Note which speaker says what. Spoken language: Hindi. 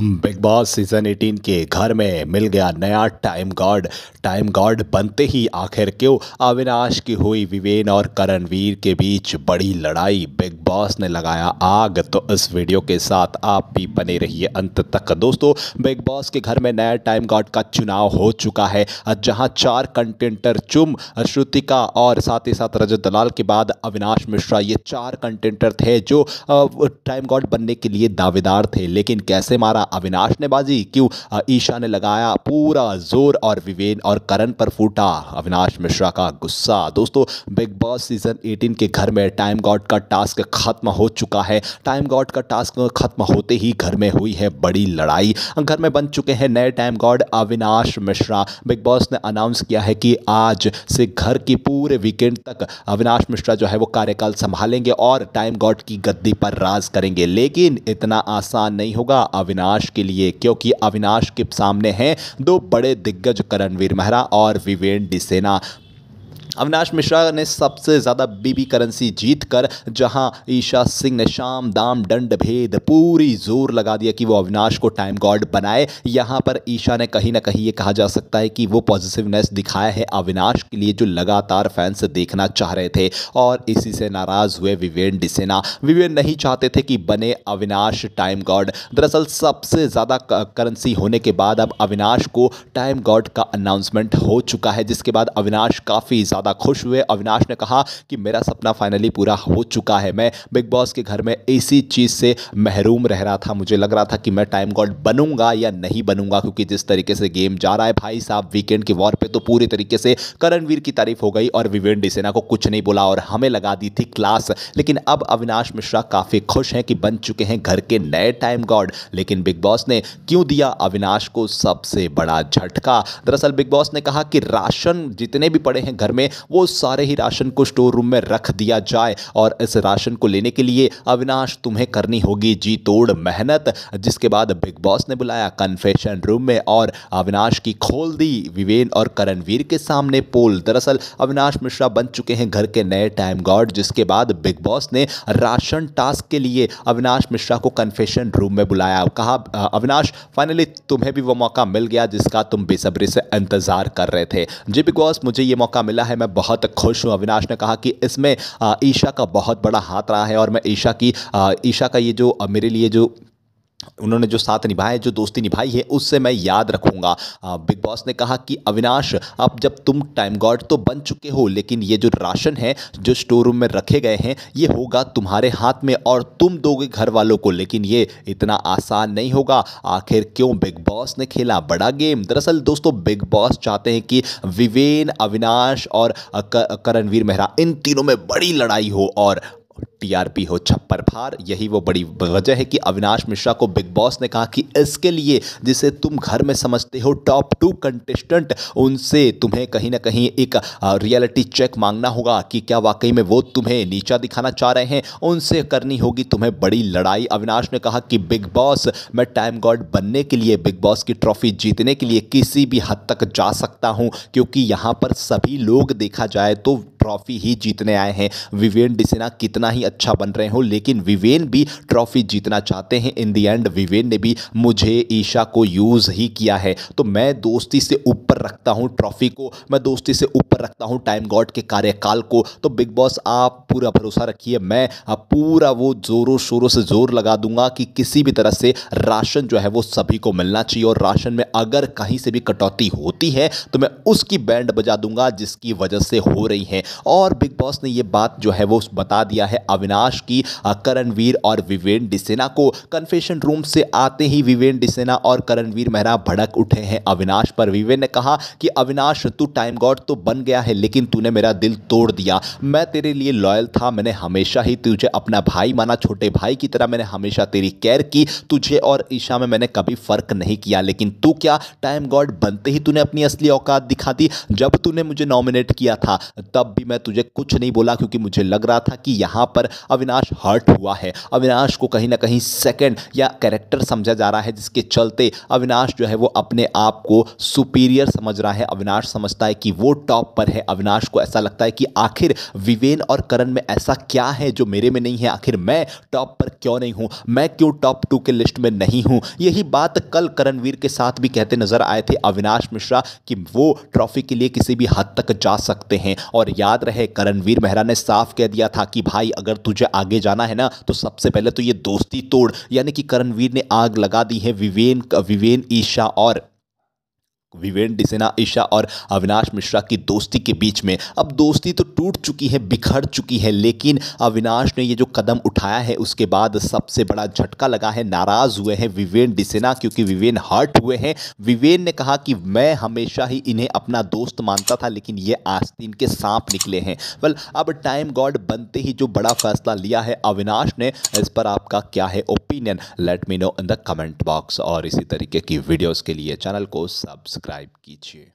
Speaker 1: बिग बॉस सीजन 18 के घर में मिल गया नया टाइम गॉड टाइम गॉड बनते ही आखिर क्यों अविनाश की हुई विवेन और करणवीर के बीच बड़ी लड़ाई बिग बॉस ने लगाया आग तो इस वीडियो के साथ आप भी बने रहिए अंत तक दोस्तों बिग बॉस के घर में नया टाइम गॉड का चुनाव हो चुका है जहां चार कंटेंटर चुम श्रुतिका और साथ ही साथ रजत दलाल के बाद अविनाश मिश्रा ये चार कंटेंटर थे जो टाइम गॉड बनने के लिए दावेदार थे लेकिन कैसे मारा लगाना अविनाश ने बाजी क्यों ईशा ने लगाया पूरा जोर और विवेन और करण पर फूटा अविनाश मिश्रा का गुस्सा दोस्तों बिग बॉस सीजन 18 के घर में टाइम गॉड का टास्क खत्म हो चुका है टाइम गॉड का टास्क खत्म होते ही घर में हुई है बड़ी लड़ाई घर में बन चुके हैं नए time god Avinash Mishra Bigg Boss ने अनाउंस किया है कि आज से घर की पूरे वीकेंड तक अविनाश मिश्रा जो है वो कार्यकाल संभालेंगे और टाइम गॉड की गद्दी पर राज करेंगे लेकिन इतना आसान नहीं होगा अविनाश अविनाश के लिए क्योंकि अविनाश के सामने हैं दो बड़े दिग्गज करणवीर मेहरा और विवेन डिसेना अविनाश मिश्रा ने सबसे ज़्यादा बीबी करेंसी जीत कर जहां ईशा सिंह ने शाम दाम दंड भेद पूरी जोर लगा दिया कि वो अविनाश को टाइम गॉड बनाए यहां पर ईशा ने कहीं ना कहीं ये कहा जा सकता है कि वो पॉजिटिवनेस दिखाया है अविनाश के लिए जो लगातार फैंस देखना चाह रहे थे और इसी से नाराज़ हुए विवेन डिसेना विवेन नहीं चाहते थे कि बने अविनाश टाइम गॉड दरअसल सबसे ज़्यादा करेंसी होने के बाद अब अविनाश को टाइम गॉड का अनाउंसमेंट हो चुका है जिसके बाद अविनाश काफ़ी ज़्यादा ज़्यादा खुश हुए अविनाश ने कहा कि मेरा सपना फाइनली पूरा हो चुका है मैं बिग बॉस के घर में इसी चीज़ से महरूम रह रहा था मुझे लग रहा था कि मैं टाइम गॉड बनूंगा या नहीं बनूंगा क्योंकि जिस तरीके से गेम जा रहा है भाई साहब वीकेंड के वॉर पर तो पूरे तरीके से करणवीर की तारीफ हो गई और विवेन डिसेना को कुछ नहीं बोला और हमें लगा दी थी क्लास लेकिन अब अविनाश मिश्रा काफ़ी खुश हैं कि बन चुके हैं घर के नए टाइम गॉड लेकिन बिग बॉस ने क्यों दिया अविनाश को सबसे बड़ा झटका दरअसल बिग बॉस ने कहा कि राशन जितने भी पड़े हैं घर में वो सारे ही राशन को स्टोर रूम में रख दिया जाए और इस राशन को लेने के लिए अविनाश तुम्हें करनी होगी जी तोड़ मेहनत जिसके बाद बिग बॉस ने बुलाया कन्फेशन रूम में और अविनाश की खोल दी विवेन और करणवीर के सामने पोल दरअसल अविनाश मिश्रा बन चुके हैं घर के नए टाइम गॉड जिसके बाद बिग बॉस ने राशन टास्क के लिए अविनाश मिश्रा को कन्फेशन रूम में बुलाया कहा अविनाश फाइनली तुम्हें भी वो मौका मिल गया जिसका तुम बेसब्री से इंतज़ार कर रहे थे जी बिग बॉस मुझे ये मौका मिला है मैं बहुत खुश हूँ अविनाश ने कहा कि इसमें ईशा का बहुत बड़ा हाथ रहा है और मैं ईशा की ईशा का ये जो मेरे लिए जो उन्होंने जो साथ निभाए जो दोस्ती निभाई है उससे मैं याद रखूंगा बिग बॉस ने कहा कि अविनाश अब जब तुम टाइम गॉड तो बन चुके हो लेकिन ये जो राशन है जो स्टोर रूम में रखे गए हैं ये होगा तुम्हारे हाथ में और तुम दोगे घर वालों को लेकिन ये इतना आसान नहीं होगा आखिर क्यों बिग बॉस ने खेला बड़ा गेम दरअसल दोस्तों बिग बॉस चाहते हैं कि विवेन अविनाश और करणवीर मेहरा इन तीनों में बड़ी लड़ाई हो और टीआरपी हो छप्पर फार यही वो बड़ी वजह है कि अविनाश मिश्रा को बिग बॉस ने कहा कि इसके लिए जिसे तुम घर में समझते हो टॉप टू कंटेस्टेंट उनसे तुम्हें कहीं ना कहीं एक रियलिटी चेक मांगना होगा कि क्या वाकई में वो तुम्हें नीचा दिखाना चाह रहे हैं उनसे करनी होगी तुम्हें बड़ी लड़ाई अविनाश ने कहा कि बिग बॉस मैं टाइम गॉड बनने के लिए बिग बॉस की ट्रॉफी जीतने के लिए किसी भी हद तक जा सकता हूँ क्योंकि यहाँ पर सभी लोग देखा जाए तो ट्रॉफी ही जीतने आए हैं विवेन डिसेना कितना ही अच्छा बन रहे हो लेकिन विवेन भी ट्रॉफी जीतना चाहते हैं इन दी एंड विवेन ने भी मुझे ईशा को यूज़ ही किया है तो मैं दोस्ती से ऊपर रखता हूँ ट्रॉफी को मैं दोस्ती से ऊपर रखता हूँ टाइम गॉड के कार्यकाल को तो बिग बॉस आप पूरा भरोसा रखिए मैं पूरा वो ज़ोरों शोरों से ज़ोर लगा दूंगा कि किसी भी तरह से राशन जो है वो सभी को मिलना चाहिए और राशन में अगर कहीं से भी कटौती होती है तो मैं उसकी बैंड बजा दूंगा जिसकी वजह से हो रही है और बिग बॉस ने ये बात जो है वो बता दिया है अविनाश की करणवीर और विवेन डिसेना को कन्फेशन रूम से आते ही विवेन डिसेना और करणवीर मेहरा भड़क उठे हैं अविनाश पर विवेन ने कहा कि अविनाश तू टाइम गॉड तो बन गया है लेकिन तूने मेरा दिल तोड़ दिया मैं तेरे लिए लॉयल था मैंने हमेशा ही तुझे अपना भाई माना छोटे भाई की तरह मैंने हमेशा तेरी केयर की तुझे और ईशा में मैंने कभी फ़र्क नहीं किया लेकिन तू क्या टाइम गॉड बनते ही तूने अपनी असली औकात दिखा दी जब तूने मुझे नॉमिनेट किया था तब भी मैं तुझे कुछ नहीं बोला क्योंकि मुझे लग रहा था कि यहाँ पर अविनाश हर्ट हुआ है अविनाश को कहीं ना कहीं सेकंड या कैरेक्टर समझा जा रहा है जिसके चलते अविनाश जो है वो अपने आप को सुपीरियर समझ रहा है अविनाश समझता है कि वो टॉप पर है अविनाश को ऐसा लगता है कि आखिर विवेन और करण में ऐसा क्या है जो मेरे में नहीं है आखिर मैं टॉप पर क्यों नहीं हूं मैं क्यों टॉप टू के लिस्ट में नहीं हूं यही बात कल करणवीर के साथ भी कहते नजर आए थे अविनाश मिश्रा कि वो ट्रॉफी के लिए किसी भी हद तक जा सकते हैं और याद याद रहे करणवीर मेहरा ने साफ कह दिया था कि भाई अगर तुझे आगे जाना है ना तो सबसे पहले तो ये दोस्ती तोड़ यानी कि करणवीर ने आग लगा दी है विवेन विवेन ईशा और विवेन डिसेना ईशा और अविनाश मिश्रा की दोस्ती के बीच में अब दोस्ती तो टूट चुकी है बिखर चुकी है लेकिन अविनाश ने ये जो कदम उठाया है उसके बाद सबसे बड़ा झटका लगा है नाराज़ हुए हैं विवेन डिसेना क्योंकि विवेन हर्ट हुए हैं विवेन ने कहा कि मैं हमेशा ही इन्हें अपना दोस्त मानता था लेकिन ये आस्तीन के सांप निकले हैं वल अब टाइम गॉड बनते ही जो बड़ा फैसला लिया है अविनाश ने इस पर आपका क्या है opinion let me know in the comment box और इसी तरीके की वीडियोज़ के लिए चैनल को सब्सक्राइब सब्सक्राइब कीजिए